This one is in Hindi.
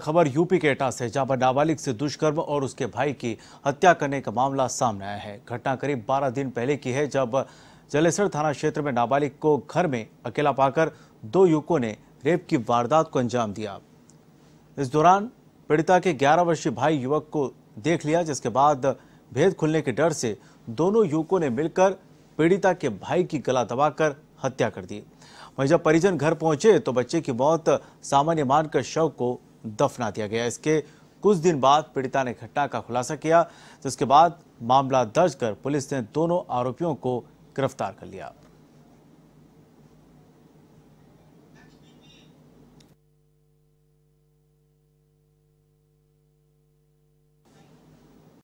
खबर यूपी के एटा से जहां पर नाबालिग से दुष्कर्म और उसके भाई की हत्या करने का मामला सामने आया है घटना करीब 12 दिन पहले की है जब जलेसर थाना क्षेत्र में नाबालिग को घर में अकेला पाकर दो युवकों ने रेप की वारदात को अंजाम दिया इस दौरान पीड़िता के 11 वर्षीय भाई युवक को देख लिया जिसके बाद भेद खुलने के डर से दोनों युवकों ने मिलकर पीड़िता के भाई की गला दबाकर हत्या कर दी वहीं जब परिजन घर पहुंचे तो बच्चे की मौत सामान्य मानकर शव को दफना दिया गया इसके कुछ दिन बाद पीड़िता ने घटना का खुलासा किया जिसके बाद मामला दर्ज कर पुलिस ने दोनों आरोपियों को गिरफ्तार कर लिया